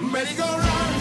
merry go run.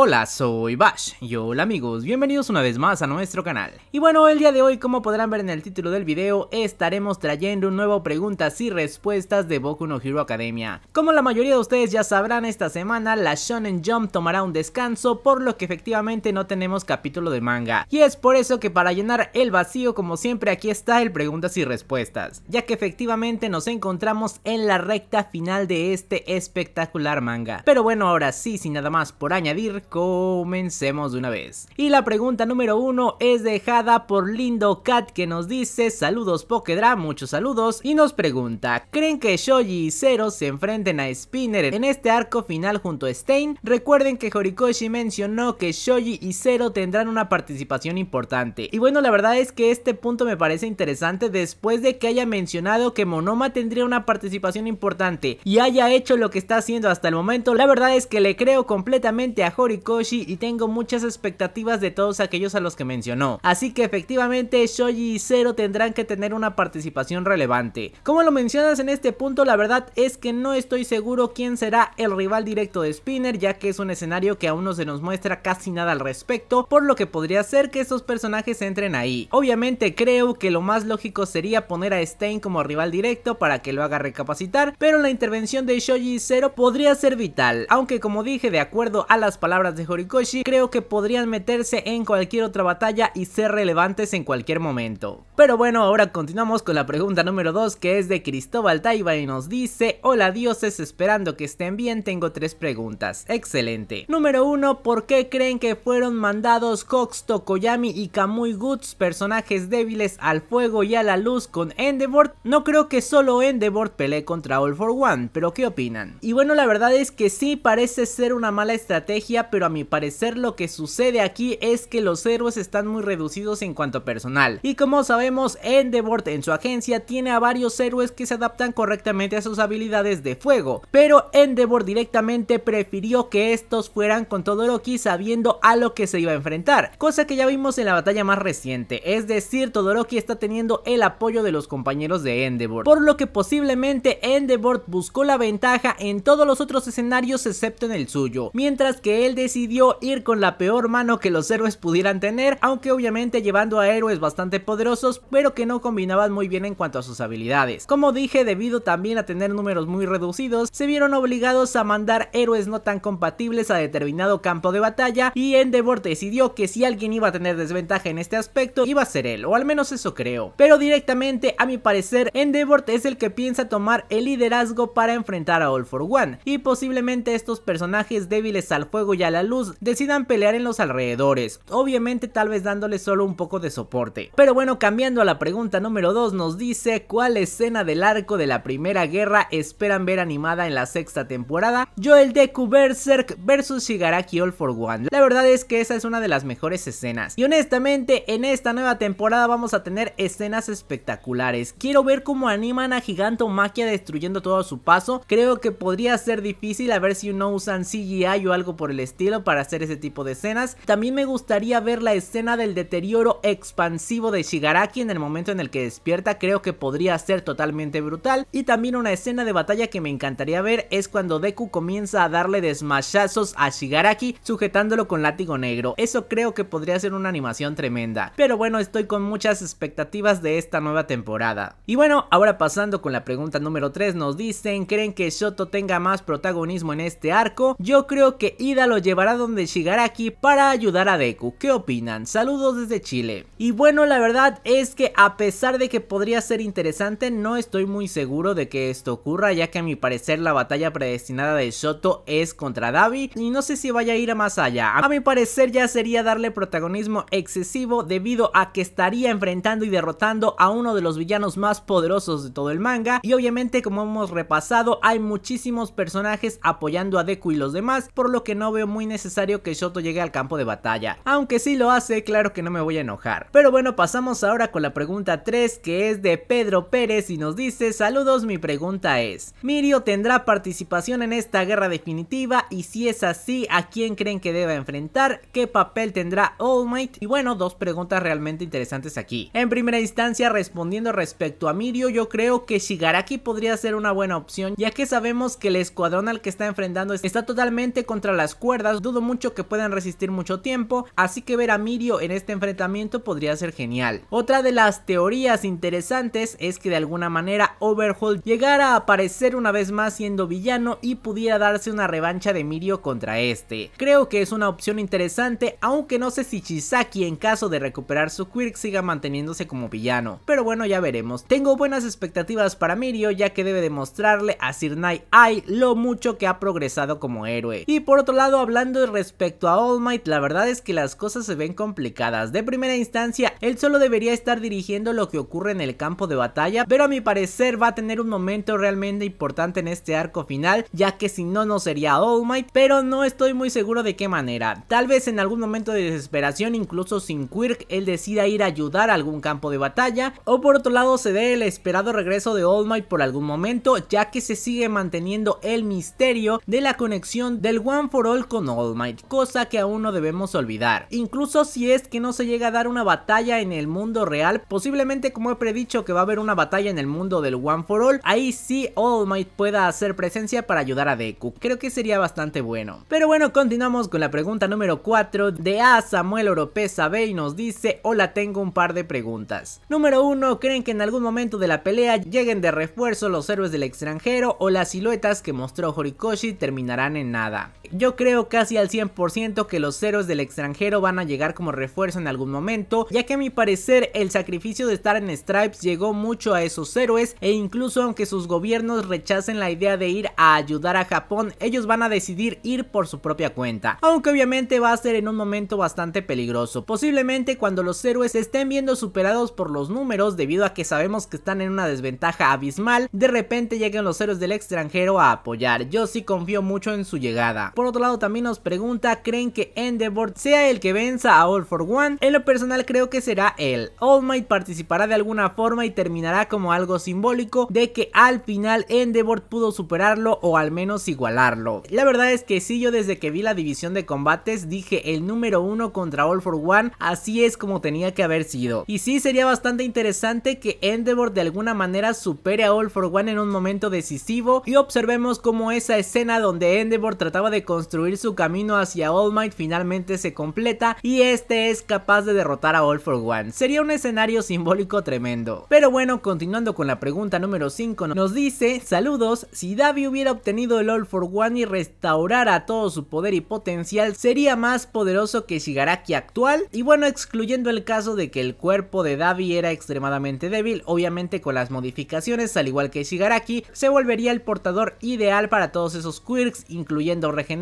Hola, soy Bash y hola amigos, bienvenidos una vez más a nuestro canal. Y bueno, el día de hoy, como podrán ver en el título del video, estaremos trayendo un nuevo preguntas y respuestas de Boku no Hero Academia. Como la mayoría de ustedes ya sabrán, esta semana la Shonen Jump tomará un descanso, por lo que efectivamente no tenemos capítulo de manga. Y es por eso que para llenar el vacío, como siempre, aquí está el preguntas y respuestas, ya que efectivamente nos encontramos en la recta final de este espectacular manga. Pero bueno, ahora sí, sin nada más por añadir, comencemos de una vez. Y la pregunta número uno es dejada por Lindo Cat que nos dice saludos Pokedra, muchos saludos y nos pregunta ¿Creen que Shoji y Zero se enfrenten a Spinner en este arco final junto a Stein? Recuerden que Horikoshi mencionó que Shoji y Zero tendrán una participación importante y bueno la verdad es que este punto me parece interesante después de que haya mencionado que Monoma tendría una participación importante y haya hecho lo que está haciendo hasta el momento la verdad es que le creo completamente a Horikoshi y tengo muchas expectativas de todos aquellos a los que mencionó. Así que efectivamente Shoji y Zero tendrán que tener una participación relevante. Como lo mencionas en este punto, la verdad es que no estoy seguro quién será el rival directo de Spinner, ya que es un escenario que aún no se nos muestra casi nada al respecto, por lo que podría ser que estos personajes entren ahí. Obviamente creo que lo más lógico sería poner a Stein como rival directo para que lo haga recapacitar, pero la intervención de Shoji y Zero podría ser vital, aunque como dije de acuerdo a las palabras de Horikoshi, creo que podrían meterse en cualquier otra batalla y ser relevantes en cualquier momento. Pero bueno, ahora continuamos con la pregunta número 2 que es de Cristóbal Taiba y nos dice, hola dioses, esperando que estén bien, tengo tres preguntas. Excelente. Número 1, ¿por qué creen que fueron mandados Cox, Tokoyami y Kamui Guts, personajes débiles al fuego y a la luz con Endeavor? No creo que solo Endeavor pelee contra All for One, pero ¿qué opinan? Y bueno, la verdad es que sí parece ser una mala estrategia pero a mi parecer lo que sucede aquí es que los héroes están muy reducidos en cuanto a personal. Y como sabemos, Endeavor en su agencia tiene a varios héroes que se adaptan correctamente a sus habilidades de fuego, pero Endeavor directamente prefirió que estos fueran con Todoroki sabiendo a lo que se iba a enfrentar, cosa que ya vimos en la batalla más reciente, es decir, Todoroki está teniendo el apoyo de los compañeros de Endeavor, por lo que posiblemente Endeavor buscó la ventaja en todos los otros escenarios excepto en el suyo, mientras que él decidió ir con la peor mano que los héroes pudieran tener, aunque obviamente llevando a héroes bastante poderosos, pero que no combinaban muy bien en cuanto a sus habilidades. Como dije, debido también a tener números muy reducidos, se vieron obligados a mandar héroes no tan compatibles a determinado campo de batalla y Endeavor decidió que si alguien iba a tener desventaja en este aspecto iba a ser él, o al menos eso creo. Pero directamente, a mi parecer, Endeavor es el que piensa tomar el liderazgo para enfrentar a All for One, y posiblemente estos personajes débiles al fuego ya la luz decidan pelear en los alrededores, obviamente tal vez dándole solo un poco de soporte. Pero bueno, cambiando a la pregunta número 2 nos dice cuál escena del arco de la primera guerra esperan ver animada en la sexta temporada, Joel Deku Berserk versus Shigaraki All for One. La verdad es que esa es una de las mejores escenas y honestamente en esta nueva temporada vamos a tener escenas espectaculares. Quiero ver cómo animan a Giganto Maquia destruyendo todo su paso, creo que podría ser difícil a ver si no usan CGI o algo por el estilo para hacer ese tipo de escenas. También me gustaría ver la escena del deterioro expansivo de Shigaraki en el momento en el que despierta, creo que podría ser totalmente brutal. Y también una escena de batalla que me encantaría ver es cuando Deku comienza a darle desmachazos a Shigaraki sujetándolo con látigo negro. Eso creo que podría ser una animación tremenda. Pero bueno, estoy con muchas expectativas de esta nueva temporada. Y bueno, ahora pasando con la pregunta número 3, nos dicen, ¿creen que Shoto tenga más protagonismo en este arco? Yo creo que Ida lo llevará donde Shigaraki para ayudar a Deku. ¿Qué opinan? Saludos desde Chile. Y bueno, la verdad es que a pesar de que podría ser interesante, no estoy muy seguro de que esto ocurra, ya que a mi parecer la batalla predestinada de Shoto es contra Davi y no sé si vaya a ir a más allá. A mi parecer ya sería darle protagonismo excesivo debido a que estaría enfrentando y derrotando a uno de los villanos más poderosos de todo el manga y obviamente como hemos repasado hay muchísimos personajes apoyando a Deku y los demás, por lo que no veo necesario que Shoto llegue al campo de batalla. Aunque si lo hace, claro que no me voy a enojar. Pero bueno, pasamos ahora con la pregunta 3 que es de Pedro Pérez y nos dice, saludos, mi pregunta es, ¿Mirio tendrá participación en esta guerra definitiva? Y si es así, ¿a quién creen que deba enfrentar? ¿Qué papel tendrá All Might? Y bueno, dos preguntas realmente interesantes aquí. En primera instancia, respondiendo respecto a Mirio, yo creo que Shigaraki podría ser una buena opción, ya que sabemos que el escuadrón al que está enfrentando está totalmente contra las cuerdas dudo mucho que puedan resistir mucho tiempo, así que ver a Mirio en este enfrentamiento podría ser genial. Otra de las teorías interesantes es que de alguna manera Overhaul llegara a aparecer una vez más siendo villano y pudiera darse una revancha de Mirio contra este. Creo que es una opción interesante, aunque no sé si Chisaki en caso de recuperar su Quirk siga manteniéndose como villano, pero bueno ya veremos. Tengo buenas expectativas para Mirio ya que debe demostrarle a Sir Night Eye lo mucho que ha progresado como héroe. Y por otro lado hablar respecto a All Might, la verdad es que las cosas se ven complicadas. De primera instancia, él solo debería estar dirigiendo lo que ocurre en el campo de batalla, pero a mi parecer va a tener un momento realmente importante en este arco final, ya que si no, no sería All Might, pero no estoy muy seguro de qué manera. Tal vez en algún momento de desesperación, incluso sin Quirk, él decida ir a ayudar a algún campo de batalla, o por otro lado se dé el esperado regreso de All Might por algún momento, ya que se sigue manteniendo el misterio de la conexión del One for All con no All Might, cosa que aún no debemos olvidar. Incluso si es que no se llega a dar una batalla en el mundo real, posiblemente como he predicho que va a haber una batalla en el mundo del One for All, ahí sí All Might pueda hacer presencia para ayudar a Deku. Creo que sería bastante bueno. Pero bueno, continuamos con la pregunta número 4 de A. Samuel Oropesa B y nos dice, hola tengo un par de preguntas. Número 1, ¿creen que en algún momento de la pelea lleguen de refuerzo los héroes del extranjero o las siluetas que mostró Horikoshi terminarán en nada? Yo creo casi al 100% que los héroes del extranjero van a llegar como refuerzo en algún momento, ya que a mi parecer el sacrificio de estar en Stripes llegó mucho a esos héroes e incluso aunque sus gobiernos rechacen la idea de ir a ayudar a Japón, ellos van a decidir ir por su propia cuenta, aunque obviamente va a ser en un momento bastante peligroso, posiblemente cuando los héroes estén viendo superados por los números debido a que sabemos que están en una desventaja abismal, de repente lleguen los héroes del extranjero a apoyar, yo sí confío mucho en su llegada. Por otro lado también nos pregunta, ¿creen que Endeavor sea el que venza a All for One? En lo personal creo que será él. All Might participará de alguna forma y terminará como algo simbólico de que al final Endeavor pudo superarlo o al menos igualarlo. La verdad es que sí, yo desde que vi la división de combates dije el número uno contra All for One, así es como tenía que haber sido. Y sí sería bastante interesante que Endeavor de alguna manera supere a All for One en un momento decisivo y observemos cómo esa escena donde Endeavor trataba de construir su camino hacia All Might finalmente se completa y este es capaz de derrotar a All for One. Sería un escenario simbólico tremendo. Pero bueno, continuando con la pregunta número 5, nos dice, saludos, si Davi hubiera obtenido el All for One y restaurara todo su poder y potencial, sería más poderoso que Shigaraki actual. Y bueno, excluyendo el caso de que el cuerpo de Davi era extremadamente débil, obviamente con las modificaciones, al igual que Shigaraki, se volvería el portador ideal para todos esos quirks, incluyendo regeneración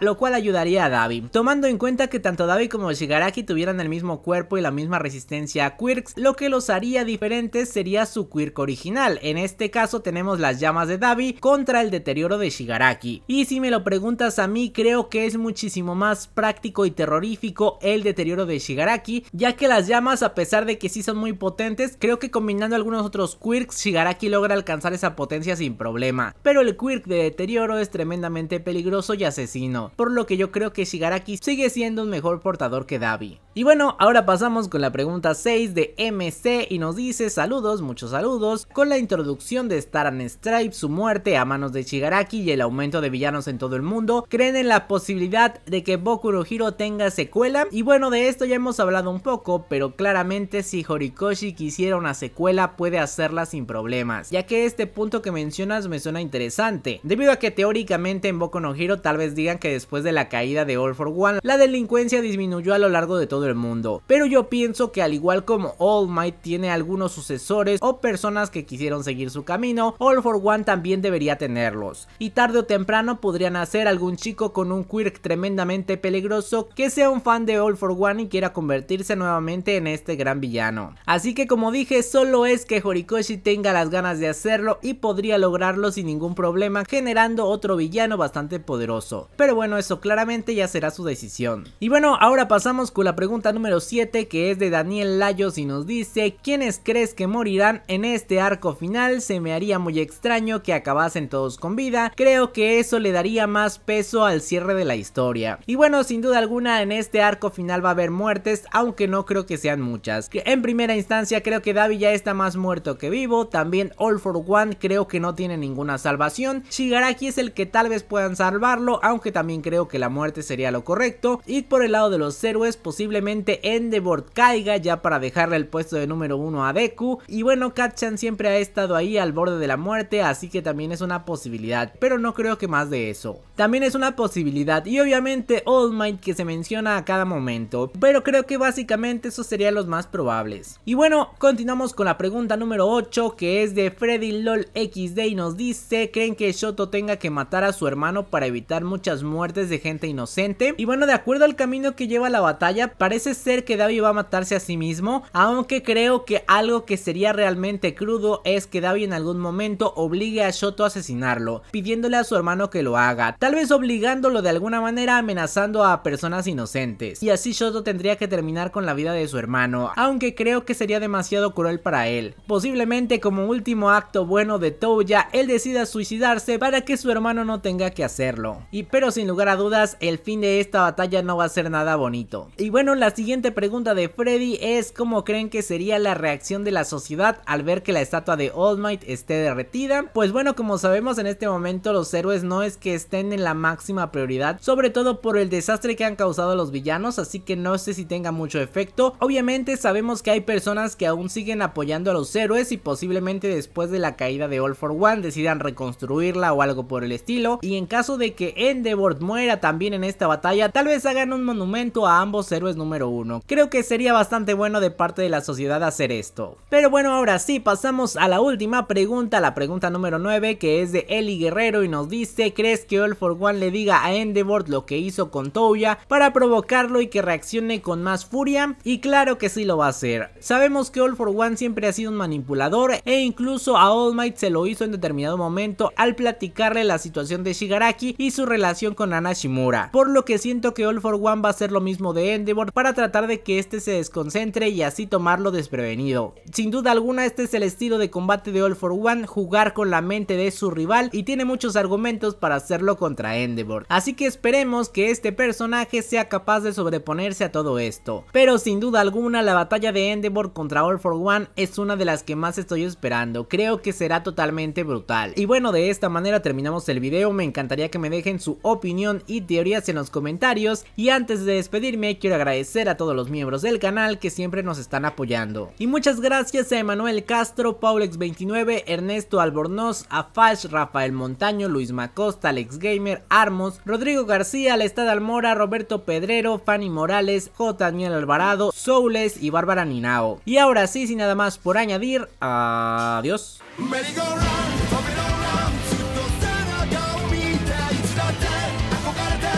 lo cual ayudaría a Davi Tomando en cuenta que tanto Davi como Shigaraki tuvieran el mismo cuerpo y la misma resistencia a quirks, lo que los haría diferentes sería su quirk original. En este caso tenemos las llamas de Davi contra el deterioro de Shigaraki. Y si me lo preguntas a mí, creo que es muchísimo más práctico y terrorífico el deterioro de Shigaraki, ya que las llamas, a pesar de que sí son muy potentes, creo que combinando algunos otros quirks, Shigaraki logra alcanzar esa potencia sin problema. Pero el quirk de deterioro es tremendamente peligroso y asesino, por lo que yo creo que Shigaraki sigue siendo un mejor portador que Dabi. Y bueno, ahora pasamos con la pregunta 6 de MC y nos dice saludos, muchos saludos, con la introducción de Star and Stripe, su muerte a manos de Shigaraki y el aumento de villanos en todo el mundo, ¿creen en la posibilidad de que Boku no Hiro tenga secuela? Y bueno, de esto ya hemos hablado un poco, pero claramente si Horikoshi quisiera una secuela puede hacerla sin problemas, ya que este punto que mencionas me suena interesante, debido a que teóricamente en Boku no Hiro tal vez pues digan que después de la caída de All for One, la delincuencia disminuyó a lo largo de todo el mundo. Pero yo pienso que al igual como All Might tiene algunos sucesores o personas que quisieron seguir su camino, All for One también debería tenerlos. Y tarde o temprano podrían hacer algún chico con un quirk tremendamente peligroso que sea un fan de All for One y quiera convertirse nuevamente en este gran villano. Así que como dije, solo es que Horikoshi tenga las ganas de hacerlo y podría lograrlo sin ningún problema generando otro villano bastante poderoso. Pero bueno, eso claramente ya será su decisión. Y bueno, ahora pasamos con la pregunta número 7 que es de Daniel Layos y nos dice ¿Quiénes crees que morirán en este arco final? Se me haría muy extraño que acabasen todos con vida. Creo que eso le daría más peso al cierre de la historia. Y bueno, sin duda alguna en este arco final va a haber muertes, aunque no creo que sean muchas. En primera instancia creo que David ya está más muerto que vivo, también All for One creo que no tiene ninguna salvación. Shigaraki es el que tal vez puedan salvarlo aunque también creo que la muerte sería lo correcto. Y por el lado de los héroes, posiblemente Endeavor caiga ya para dejarle el puesto de número 1 a Deku. Y bueno, Katchan siempre ha estado ahí al borde de la muerte, así que también es una posibilidad, pero no creo que más de eso. También es una posibilidad y obviamente All Might que se menciona a cada momento, pero creo que básicamente esos serían los más probables. Y bueno, continuamos con la pregunta número 8 que es de Freddy LOL XD y nos dice, ¿creen que Shoto tenga que matar a su hermano para evitar muchas muertes de gente inocente. Y bueno, de acuerdo al camino que lleva la batalla, parece ser que Davi va a matarse a sí mismo, aunque creo que algo que sería realmente crudo es que Davi en algún momento obligue a Shoto a asesinarlo, pidiéndole a su hermano que lo haga, tal vez obligándolo de alguna manera amenazando a personas inocentes, y así Shoto tendría que terminar con la vida de su hermano, aunque creo que sería demasiado cruel para él. Posiblemente como último acto bueno de Toya, él decida suicidarse para que su hermano no tenga que hacerlo. Y pero sin lugar a dudas, el fin de esta batalla no va a ser nada bonito. Y bueno, la siguiente pregunta de Freddy es ¿cómo creen que sería la reacción de la sociedad al ver que la estatua de All Might esté derretida? Pues bueno, como sabemos en este momento los héroes no es que estén en la máxima prioridad, sobre todo por el desastre que han causado los villanos, así que no sé si tenga mucho efecto. Obviamente sabemos que hay personas que aún siguen apoyando a los héroes y posiblemente después de la caída de All for One decidan reconstruirla o algo por el estilo, y en caso de que Endeavor muera también en esta batalla, tal vez hagan un monumento a ambos héroes número uno. Creo que sería bastante bueno de parte de la sociedad hacer esto. Pero bueno, ahora sí, pasamos a la última pregunta, la pregunta número 9, que es de Eli Guerrero y nos dice, ¿crees que All for One le diga a Endeavor lo que hizo con Touya para provocarlo y que reaccione con más furia? Y claro que sí lo va a hacer. Sabemos que All for One siempre ha sido un manipulador e incluso a All Might se lo hizo en determinado momento al platicarle la situación de Shigaraki y su relación con Ana Shimura, por lo que siento que All for One va a ser lo mismo de Endeavor para tratar de que este se desconcentre y así tomarlo desprevenido. Sin duda alguna este es el estilo de combate de All for One, jugar con la mente de su rival y tiene muchos argumentos para hacerlo contra Endeavor, así que esperemos que este personaje sea capaz de sobreponerse a todo esto, pero sin duda alguna la batalla de Endeavor contra All for One es una de las que más estoy esperando, creo que será totalmente brutal. Y bueno de esta manera terminamos el video, me encantaría que me dejen su opinión y teorías en los comentarios y antes de despedirme quiero agradecer a todos los miembros del canal que siempre nos están apoyando. Y muchas gracias a Emanuel Castro, Paulex29, Ernesto Albornoz, Afash, Rafael Montaño, Luis Macosta, Alex Gamer, Armos, Rodrigo García, Alestad Almora, Roberto Pedrero, Fanny Morales, J. Daniel Alvarado, Soules y Bárbara Ninao. Y ahora sí, sin nada más por añadir, adiós.